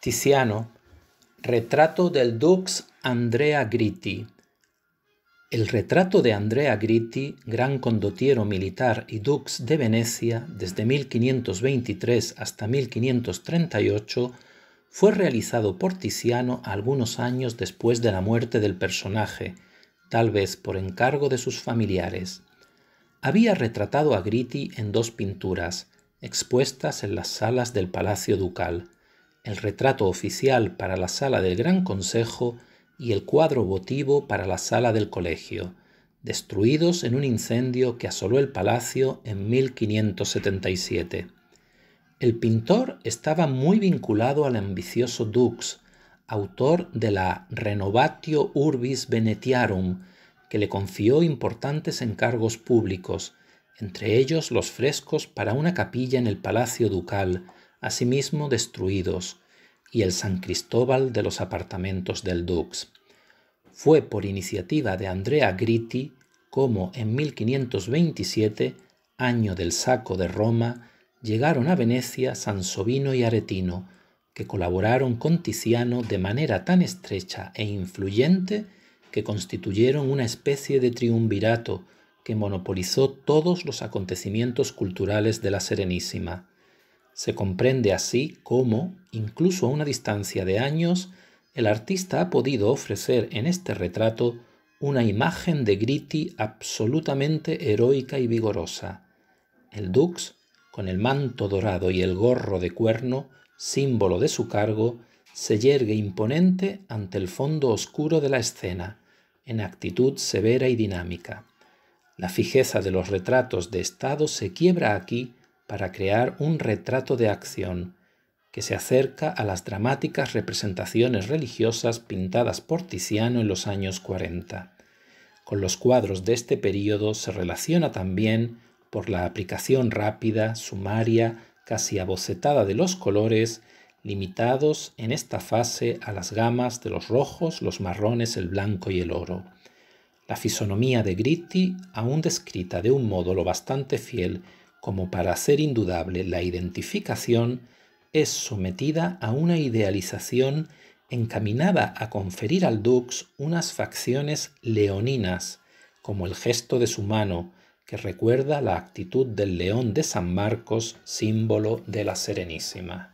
Tiziano, retrato del Dux Andrea Gritti. El retrato de Andrea Gritti, gran condotiero militar y dux de Venecia desde 1523 hasta 1538, fue realizado por Tiziano algunos años después de la muerte del personaje, tal vez por encargo de sus familiares. Había retratado a Gritti en dos pinturas, expuestas en las salas del Palacio Ducal el retrato oficial para la sala del Gran Consejo y el cuadro votivo para la sala del colegio, destruidos en un incendio que asoló el palacio en 1577. El pintor estaba muy vinculado al ambicioso Dux, autor de la Renovatio Urbis Venetiarum, que le confió importantes encargos públicos, entre ellos los frescos para una capilla en el Palacio Ducal, asimismo destruidos, y el San Cristóbal de los apartamentos del Dux. Fue por iniciativa de Andrea Gritti como en 1527, año del saco de Roma, llegaron a Venecia Sansovino y Aretino, que colaboraron con Tiziano de manera tan estrecha e influyente que constituyeron una especie de triunvirato que monopolizó todos los acontecimientos culturales de la Serenísima. Se comprende así cómo, incluso a una distancia de años, el artista ha podido ofrecer en este retrato una imagen de Gritti absolutamente heroica y vigorosa. El dux, con el manto dorado y el gorro de cuerno, símbolo de su cargo, se yergue imponente ante el fondo oscuro de la escena, en actitud severa y dinámica. La fijeza de los retratos de Estado se quiebra aquí para crear un retrato de acción que se acerca a las dramáticas representaciones religiosas pintadas por Tiziano en los años 40. Con los cuadros de este periodo se relaciona también, por la aplicación rápida, sumaria, casi abocetada de los colores, limitados en esta fase a las gamas de los rojos, los marrones, el blanco y el oro. La fisonomía de Gritti, aún descrita de un modo lo bastante fiel como para ser indudable la identificación, es sometida a una idealización encaminada a conferir al dux unas facciones leoninas, como el gesto de su mano, que recuerda la actitud del león de San Marcos, símbolo de la Serenísima.